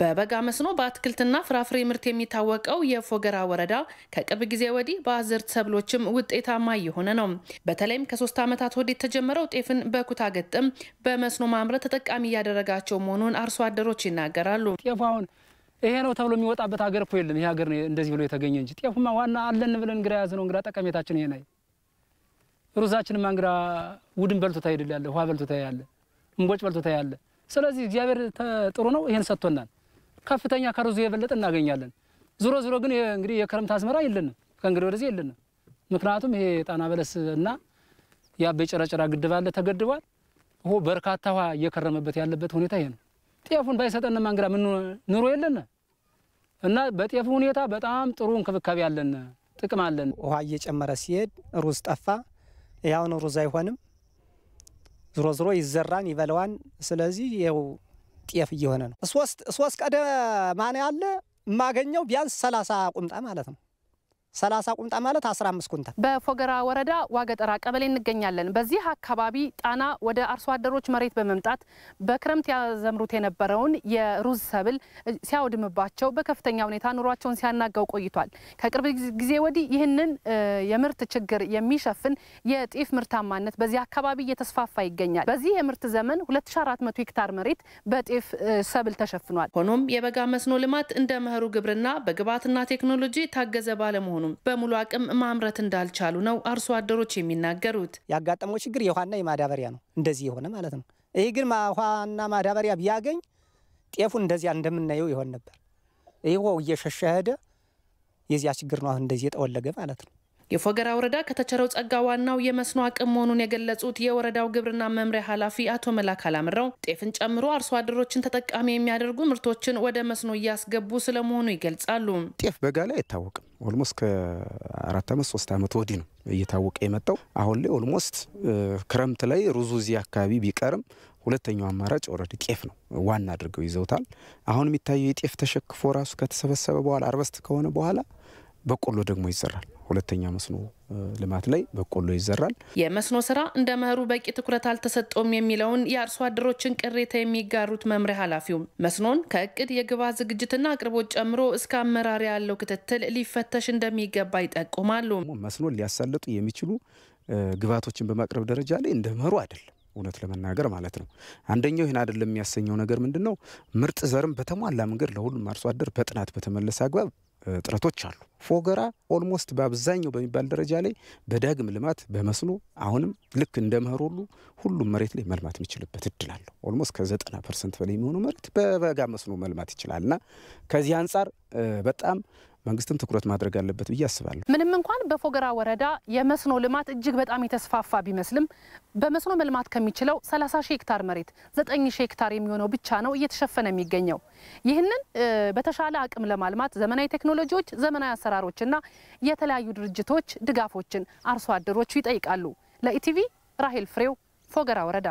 በበጋ መስኖ በአትክልትና ፍራፍሬ ምርት የሚታወቀው የፎገራ ወረዳ ከቅርብ ጊዜ ወዲህ በአዝርት ሰብሎችም ውጤታማ እየሆነ ነው። በተለይም ከሶስት ዓመታት ወዲህ የተጀመረው ጤፍን በኩታ ገጥም በመስኖ ማምረት ተጠቃሚ እያደረጋቸው መሆኑን አርሶ አደሮች ይናገራሉ። ጤፉ አሁን ይሄ ነው ተብሎ የሚወጣበት ሀገር እኮ የለም። ይህ ሀገር ነው እንደዚህ ብሎ የተገኘ እንጂ ጤፉማ ዋና አለን ብለን እንግዳ ያዝ ነው። እንግዳ ጠቀሜታችን ይሄ ነው። ሩዛችንማ እንግዳ ውድን በልቶታ ይድል ያለ ውሃ በልቶታ ያለ እንቦጭ በልቶታ ያለ ስለዚህ እግዚአብሔር ጥሩ ነው። ይህን ሰጥቶናል። ከፍተኛ ከሩዙ የበለጠ እናገኛለን። ዞሮ ዞሮ ግን እንግዲህ የክረምት አዝመራ የለንም፣ ከእንግዲህ ወደዚህ የለንም። ምክንያቱም ይሄ ጣና በለስ እና የአበይ ጭራጭራ ግድብ አለ ተገድቧል። ሆ በርካታ ውሃ እየከረመበት ያለበት ሁኔታ ይሄ ነው። ጤፉን ባይሰጠን ማንግራ ምን ኑሮ የለን እና በጤፉ ሁኔታ በጣም ጥሩ እንክብካቤ አለን፣ ጥቅም አለን። ውሃ እየጨመረ ሲሄድ ሩዝ ጠፋ። ያውን ሩዝ አይሆንም። ዝሮ ዝሮ ይዘራን ይበለዋን። ስለዚህ ይኸው ጤፍ እየሆነ ነው። ሶስት ቀደ ማን ያለ የማገኘው ቢያንስ ሰላሳ ቁምጣ ማለት ነው። 30 ቁምጣ ማለት 15 ኩንታል። በፎገራ ወረዳ ዋገጠራ ቀበሌ እንገኛለን። በዚህ አካባቢ ጣና ወደ አርሶ አደሮች መሬት በመምጣት በክረምት ያዘምሩት የነበረውን የሩዝ ሰብል ሲያወድምባቸው በከፍተኛ ሁኔታ ኑሯቸውን ሲያናገው ቆይቷል። ከቅርብ ጊዜ ወዲህ ይህንን የምርት ችግር የሚሸፍን የጤፍ ምርታማነት በዚህ አካባቢ እየተስፋፋ ይገኛል። በዚህ የምርት ዘመን 2400 ሄክታር መሬት በጤፍ ሰብል ተሸፍኗል። ሆኖም የበጋ መስኖ ልማት እንደ መኸሩ ግብርና በግብዓትና ቴክኖሎጂ ታገዘ ባለመሆኑ በመሆኑም በሙሉ አቅም ማምረት እንዳልቻሉ ነው አርሶ አደሮች የሚናገሩት። ያጋጠመው ችግር የውሃና የማዳበሪያ ነው፣ እንደዚህ የሆነ ማለት ነው። ይህ ግን ውሃና ማዳበሪያ ቢያገኝ ጤፉን እንደዚያ እንደምናየው ይሆን ነበር። ይህ እየሸሸ ሄደ። የዚያ ችግር ነው አሁን እንደዚህ የጠወለገ ማለት ነው። የፎገራ ወረዳ ከተቸረው ጸጋ ዋናው የመስኖ አቅም መሆኑን የገለጹት የወረዳው ግብርና መምሪያ ኃላፊ አቶ መላክ አላምረው ጤፍን ጨምሮ አርሶ አደሮችን ተጠቃሚ የሚያደርጉ ምርቶችን ወደ መስኖ እያስገቡ ስለመሆኑ ይገልጻሉ። ጤፍ በጋ ላይ አይታወቅም። ኦልሞስት ከአራት ዓመት ሶስት ዓመት ወዲህ ነው እየታወቀ የመጣው። አሁን ላይ ኦልሞስት ክረምት ላይ ሩዙ እዚህ አካባቢ ቢቀርም ሁለተኛው አማራጭ ኦልሬዲ ጤፍ ነው ዋና አድርገው ይዘውታል። አሁን የሚታየው የጤፍ ተሸክፎ ራሱ ከተሰበሰበ በኋላ አርበስት ከሆነ በኋላ በቆሎ ደግሞ ይዘራል። ሁለተኛ መስኖ ልማት ላይ በቆሎ ይዘራል። የመስኖ ስራ እንደ መኸሩ በቂ ትኩረት አልተሰጠውም የሚለውን የአርሶ አደሮችን ቅሬታ የሚጋሩት መምሪያ ኃላፊውም መስኖን ከእቅድ የግብዓት ዝግጅትና አቅርቦት ጨምሮ እስከ አመራር ያለው ክትትል ሊፈተሽ እንደሚገባ ይጠቁማሉ። መስኖን ሊያሳልጡ የሚችሉ ግብዓቶችን በማቅረብ ደረጃ ላይ እንደ መኸሩ አይደለም እውነት ለመናገር ማለት ነው። አንደኛው ይህን አይደለም የሚያሰኘው ነገር ምንድን ነው? ምርጥ ዘርም በተሟላ መንገድ ለሁሉም አርሶ አደር በጥናት በተመለሰ አግባብ ጥረቶች አሉ። ፎገራ ኦልሞስት በአብዛኛው በሚባል ደረጃ ላይ በዳግም ልማት በመስኖ አሁንም ልክ እንደ መኸር ሁሉ ሁሉም መሬት ላይ መልማት የሚችልበት እድል አለው። ኦልሞስት ከዘጠና ፐርሰንት በላይ የሚሆነው መሬት በበጋ መስኖ መልማት ይችላል እና ከዚህ አንጻር በጣም መንግስትም ትኩረት ማድረግ አለበት ብዬ አስባለሁ። ምንም እንኳን በፎገራ ወረዳ የመስኖ ልማት እጅግ በጣም የተስፋፋ ቢመስልም በመስኖ መልማት ከሚችለው 30 ሺህ ሄክታር መሬት 9 ሺህ ሄክታር የሚሆነው ብቻ ነው እየተሸፈነ የሚገኘው። ይህንን በተሻለ አቅም ለማልማት ዘመናዊ ቴክኖሎጂዎች፣ ዘመናዊ አሰራሮችና የተለያዩ ድርጅቶች ድጋፎችን አርሶ አደሮቹ ይጠይቃሉ። ለኢቲቪ ራሄል ፍሬው ፎገራ ወረዳ